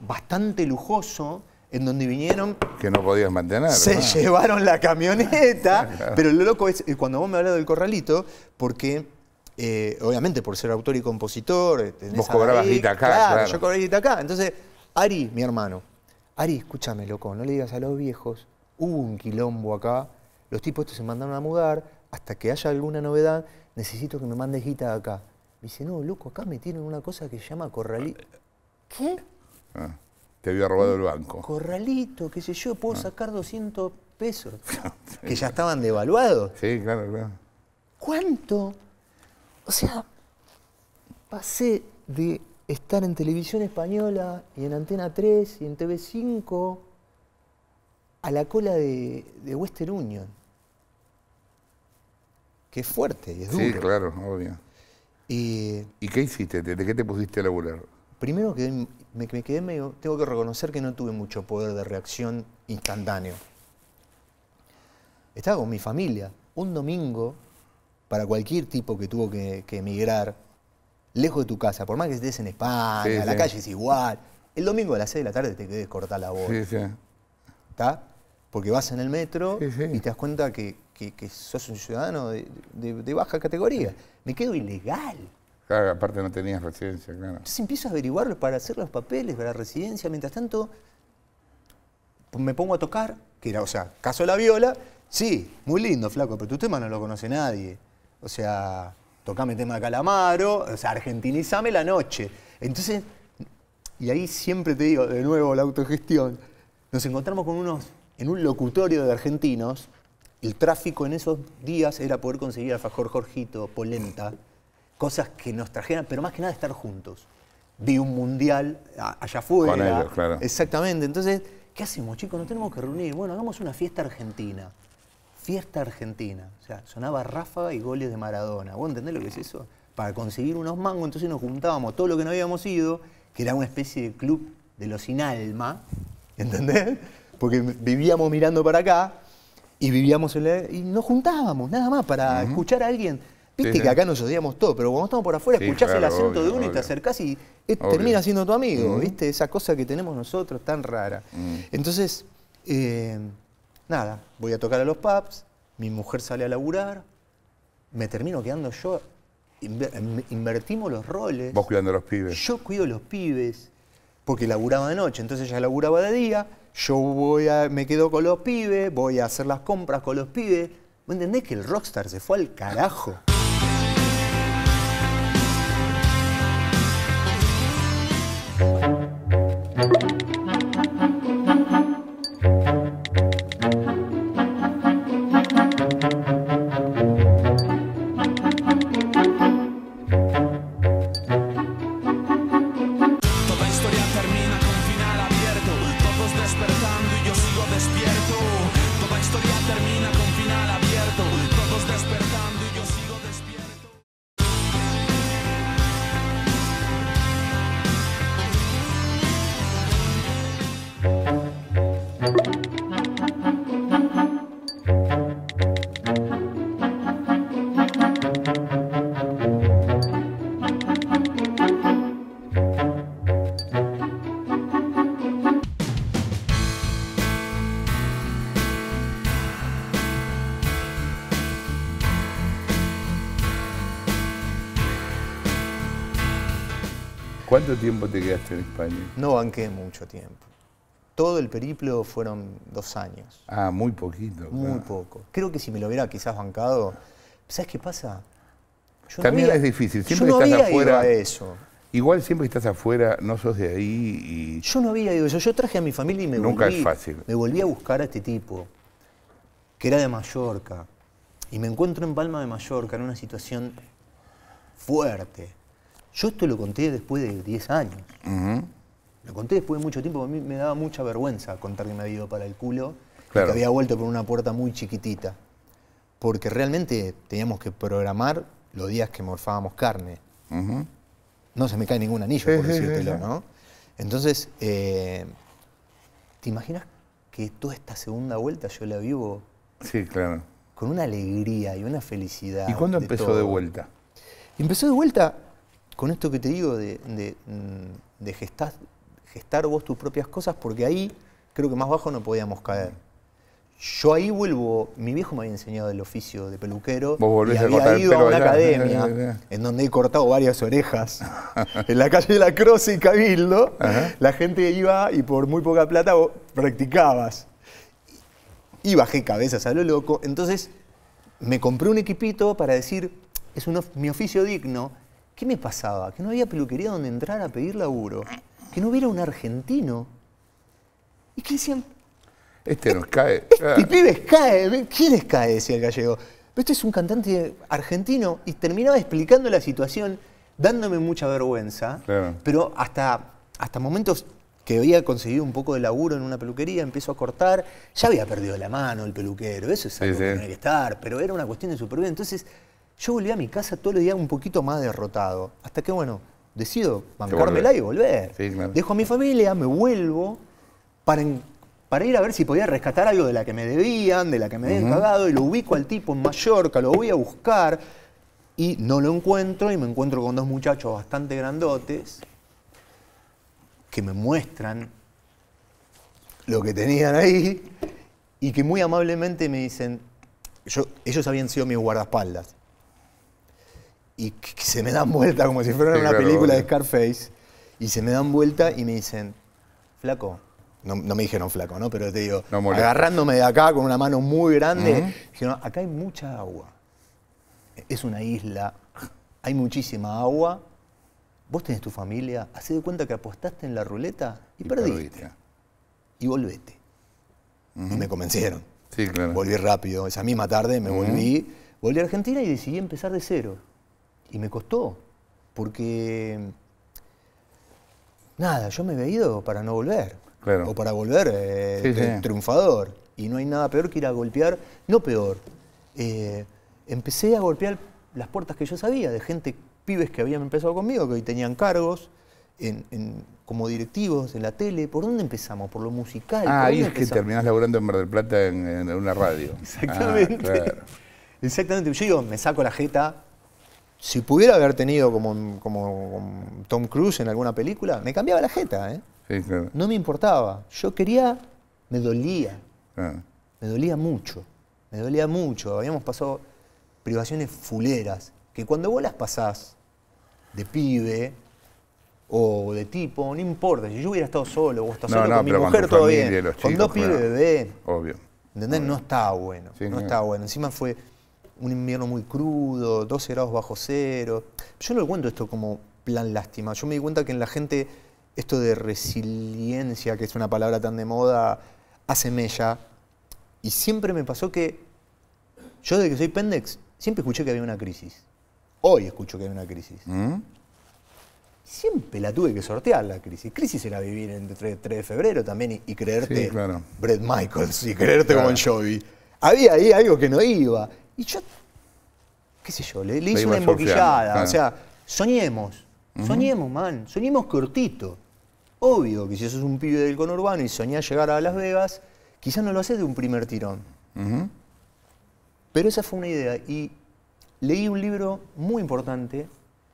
bastante lujoso, en donde vinieron... Que no podías mantener. Se llevaron la camioneta, pero lo loco es, eh, cuando vos me hablas del corralito, porque eh, obviamente por ser autor y compositor. Eh, Vos cobrabas guita acá. yo cobraba guita acá. Entonces, Ari, mi hermano, Ari, escúchame, loco, no le digas a los viejos, hubo un quilombo acá, los tipos estos se mandaron a mudar, hasta que haya alguna novedad, necesito que me mandes guita acá. Me dice, no, loco, acá me tienen una cosa que se llama corralito. ¿Qué? Ah, te había robado el banco. Corralito, qué sé yo, puedo ah. sacar 200 pesos. que ya estaban devaluados. Sí, claro, claro. ¿Cuánto? O sea, pasé de estar en televisión española y en Antena 3 y en TV5 a la cola de, Western Union. Que es fuerte es duro. Sí, claro, obvio. Y, qué hiciste? ¿De qué te pusiste a laburar? Primero que me, quedé medio, tengo que reconocer que no tuve mucho poder de reacción instantáneo. Estaba con mi familia. Un domingo para cualquier tipo que tuvo que, emigrar, lejos de tu casa, por más que estés en España, la calle es igual, el domingo a las 6 de la tarde te quedes cortar la voz. Sí, sí. ¿Está? Porque vas en el metro y te das cuenta que, sos un ciudadano de, baja categoría. Me quedo ilegal. Claro, aparte no tenías residencia, claro. Entonces empiezo a averiguarlo para hacer los papeles, para la residencia. Mientras tanto, me pongo a tocar, que era, o sea, caso de la viola, sí, muy lindo, flaco, pero tu tema no lo conoce nadie. O sea, tocame tema de Calamaro, o sea, argentinizame la noche. Entonces, y ahí siempre te digo, de nuevo, la autogestión, nos encontramos con unos, en un locutorio de argentinos, el tráfico en esos días era poder conseguir alfajor Jorgito, polenta, cosas que nos trajeran, pero más que nada estar juntos. Vi un mundial allá afuera. Exactamente. Entonces, ¿qué hacemos, chicos? Nos tenemos que reunir. Bueno, hagamos una fiesta argentina. Fiesta Argentina. O sea, sonaba Ráfaga y goles de Maradona. ¿Vos entendés lo que es eso? Para conseguir unos mangos, entonces nos juntábamos todo lo que no habíamos ido, que era una especie de club de los sin alma, ¿entendés? Porque vivíamos mirando para acá y vivíamos en la, y nos juntábamos nada más para escuchar a alguien. Viste que acá nos odiamos todo, pero cuando estamos por afuera escuchás el acento de uno y te acercás y termina siendo tu amigo, ¿viste? Esa cosa que tenemos nosotros tan rara. Entonces, eh, nada, voy a tocar a los pubs, mi mujer sale a laburar, me termino quedando yo, em, invertimos los roles. Vos cuidando a los pibes. Yo cuido a los pibes, porque laburaba de noche, entonces ella laburaba de día, yo voy a, me quedo con los pibes, voy a hacer las compras con los pibes. ¿me entendés que el rockstar se fue al carajo? ¿Cuánto tiempo te quedaste en España? No banqué mucho tiempo. Todo el periplo fueron dos años. Ah, muy poquito. Muy poco. Creo que si me lo hubiera quizás bancado. ¿Sabes qué pasa? También es difícil. Siempre estás afuera. eso. Igual siempre estás afuera, no sos de ahí y. Yo no había ido eso. Yo traje a mi familia y me es fácil. Me volví a buscar a este tipo, que era de Mallorca. Y me encuentro en Palma de Mallorca, en una situación fuerte yo esto lo conté después de 10 años. Lo conté después de mucho tiempo, a mí me daba mucha vergüenza contar que me había ido para el culo que había vuelto por una puerta muy chiquitita. Porque realmente teníamos que programar los días que morfábamos carne. No se me cae ningún anillo, por decírtelo, ¿no? Entonces, eh, ¿te imaginas que toda esta segunda vuelta yo la vivo? Sí, claro. Con una alegría y una felicidad. ¿Y cuándo empezó de vuelta? Empezó de vuelta con esto que te digo de, mm, gestar, gestar vos tus propias cosas, porque ahí creo que más bajo no podíamos caer. Yo ahí vuelvo, mi viejo me había enseñado el oficio de peluquero. Vos y había ido a una academia en donde he cortado varias orejas. en la calle de la cruz y Cabildo, la gente iba y por muy poca plata practicabas. Y bajé cabezas a lo loco. Entonces me compré un equipito para decir, es mi oficio digno, ¿Qué me pasaba? Que no había peluquería donde entrar a pedir laburo, que no hubiera un argentino. Y que decían... Este nos este cae. ¿Y este ah. pibes cae. ¿Quién es cae? Decía el gallego. Pero este es un cantante argentino y terminaba explicando la situación, dándome mucha vergüenza. Pero hasta, hasta momentos que había conseguido un poco de laburo en una peluquería, empiezo a cortar, ya había perdido la mano el peluquero, eso es algo que tiene que estar, pero era una cuestión de supervivencia. Entonces, yo volví a mi casa todo el día un poquito más derrotado. Hasta que, bueno, decido bancármela y volver. Dejo a mi familia, me vuelvo para, para ir a ver si podía rescatar algo de la que me debían, de la que me habían cagado, y lo ubico al tipo en Mallorca, lo voy a buscar y no lo encuentro y me encuentro con dos muchachos bastante grandotes que me muestran lo que tenían ahí y que muy amablemente me dicen, ellos habían sido mis guardaespaldas y se me dan vuelta como si fuera una película de Scarface. Y se me dan vuelta y me dicen, flaco. No, me dijeron flaco, ¿no? Pero te digo, agarrándome de acá con una mano muy grande, dijeron, acá hay mucha agua. Es una isla, hay muchísima agua. Vos tenés tu familia, hacé de cuenta que apostaste en la ruleta y, perdiste. Y volvete. Y me convencieron. Sí, claro. Volví rápido. Esa misma tarde me volví. Volví a Argentina y decidí empezar de cero. Y me costó, porque nada, yo me he ido para no volver. O para volver eh, triunfador. Y no hay nada peor que ir a golpear, no peor. Eh, empecé a golpear las puertas que yo sabía de gente, pibes que habían empezado conmigo, que hoy tenían cargos como directivos en la tele. ¿Por dónde empezamos? Por lo musical. Ah, ahí es que terminás laburando en Mar del Plata en, una radio. Exactamente. Ah, Exactamente. Yo digo, me saco la jeta, si pudiera haber tenido como, como, Tom Cruise en alguna película, me cambiaba la jeta, ¿eh? No me importaba. Yo quería, me dolía. Ah. Me dolía mucho. Me dolía mucho. Habíamos pasado privaciones fuleras. Que cuando vos las pasás de pibe o de tipo, no importa. Si yo hubiera estado solo o estás solo con mi mujer, todo bien. con dos pibes, bebé. Obvio. ¿Entendés? No está bueno. no está estaba bueno. Encima fue un invierno muy crudo, 12 grados bajo cero. Yo no lo cuento esto como plan lástima. Yo me di cuenta que en la gente esto de resiliencia, que es una palabra tan de moda, hace mella. Y siempre me pasó que yo desde que soy pendex, siempre escuché que había una crisis. Hoy escucho que hay una crisis. ¿Mm? Siempre la tuve que sortear la crisis. Crisis era vivir el 3 de febrero también y, creerte sí, Brett Michaels y creerte como en Jovi. Había ahí algo que no iba. Y yo, qué sé yo, le, hice una emboquillada. O sea, soñemos, soñemos, man, soñemos cortito. Obvio que si sos un pibe del conurbano y soñás llegar a Las Vegas, quizás no lo haces de un primer tirón. Pero esa fue una idea. Y leí un libro muy importante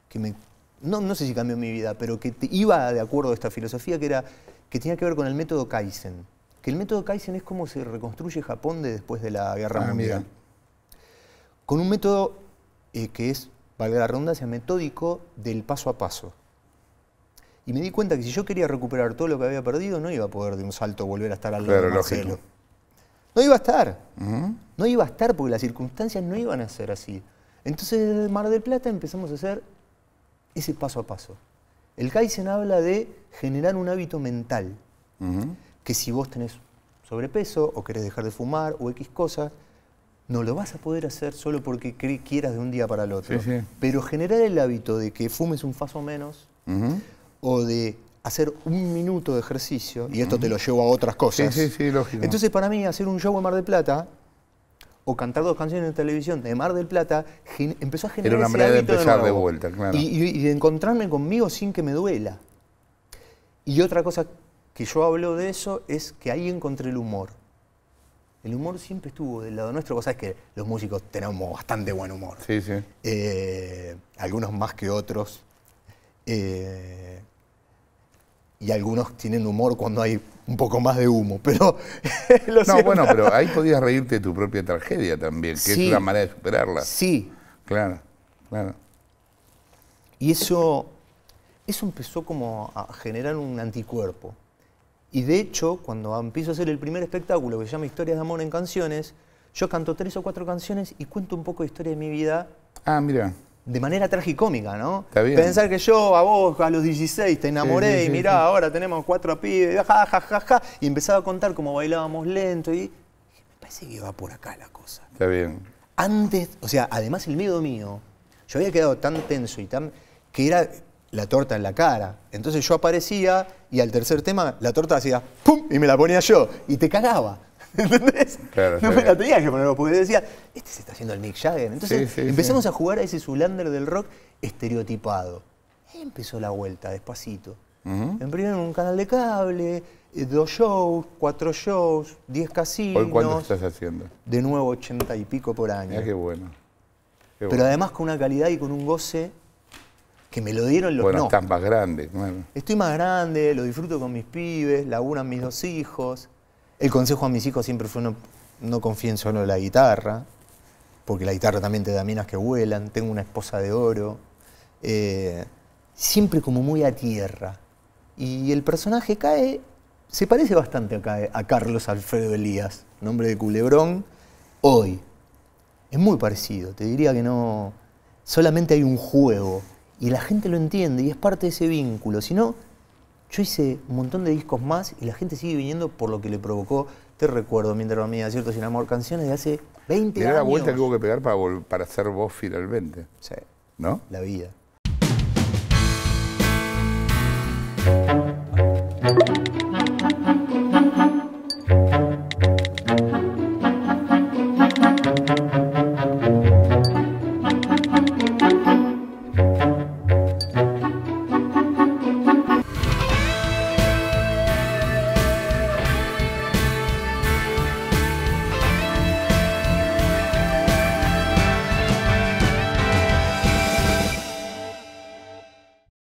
que me, no, sé si cambió mi vida, pero que te, iba de acuerdo a esta filosofía, que era que tenía que ver con el método Kaizen. Que el método Kaizen es cómo se reconstruye Japón después de la Guerra ah, Mundial con un método eh, que es, valga la redundancia, metódico del paso a paso. Y me di cuenta que si yo quería recuperar todo lo que había perdido, no iba a poder de un salto volver a estar al lado del de No iba a estar. No iba a estar porque las circunstancias no iban a ser así. Entonces, desde Mar del Plata empezamos a hacer ese paso a paso. El Kaizen habla de generar un hábito mental. Que si vos tenés sobrepeso o querés dejar de fumar o X cosas, no lo vas a poder hacer solo porque quieras de un día para el otro. Pero generar el hábito de que fumes un faso menos o de hacer un minuto de ejercicio, y esto te lo llevo a otras cosas. Sí, sí, sí, lógico. Entonces, para mí, hacer un show de Mar del Plata o cantar dos canciones en televisión de Mar del Plata empezó a generar. Era una manera de empezar de, vuelta, Y, de encontrarme conmigo sin que me duela. Y otra cosa que yo hablo de eso es que ahí encontré el humor el humor siempre estuvo del lado nuestro. Vos sabés que los músicos tenemos bastante buen humor. Sí, sí. Eh, algunos más que otros. Eh, y algunos tienen humor cuando hay un poco más de humo, pero... no, bueno, pero ahí podías reírte de tu propia tragedia también, que es una manera de superarla. Sí. Claro, claro. Y eso, eso empezó como a generar un anticuerpo. Y de hecho, cuando empiezo a hacer el primer espectáculo que se llama Historias de Amor en Canciones, yo canto tres o cuatro canciones y cuento un poco de historia de mi vida. Ah, mira. De manera tragicómica, ¿no? Pensar que yo a vos a los 16 te enamoré y mirá, ahora tenemos cuatro pibes, ja, ja, ja, ja. Y empezaba a contar cómo bailábamos lento y me parece que va por acá la cosa. Está bien. Antes, o sea, además el miedo mío, yo había quedado tan tenso y tan. que era la torta en la cara. Entonces yo aparecía y al tercer tema la torta hacía ¡pum! y me la ponía yo y te cagaba. ¿Entendés? no me la tenía que poner porque decía, este se está haciendo el Mick Jagger. Entonces empezamos a jugar a ese Zulander del rock estereotipado. empezó la vuelta, despacito. Uh En un canal de cable, eh, dos shows, cuatro shows, diez casinos. ¿Hoy cuánto estás haciendo? De nuevo, ochenta y pico por año. Qué bueno. Pero además con una calidad y con un goce que me lo dieron los no. Bueno, estás más grande. Estoy más grande, lo disfruto con mis pibes, laburan mis dos hijos. El consejo a mis hijos siempre fue no, confíen solo en la guitarra, porque la guitarra también te da minas que vuelan, tengo una esposa de oro. Eh, siempre como muy a tierra. Y el personaje cae, se parece bastante a, a Carlos Alfredo Elías, nombre de Culebrón, hoy. Es muy parecido, te diría que no... Solamente hay un juego y la gente lo entiende y es parte de ese vínculo. Si no, yo hice un montón de discos más y la gente sigue viniendo por lo que le provocó, te recuerdo, mientras dormía, ¿cierto? Sin amor, canciones de hace 20 Y era la vuelta que hubo que pegar para, para ser vos finalmente. Sí. ¿No? La vida.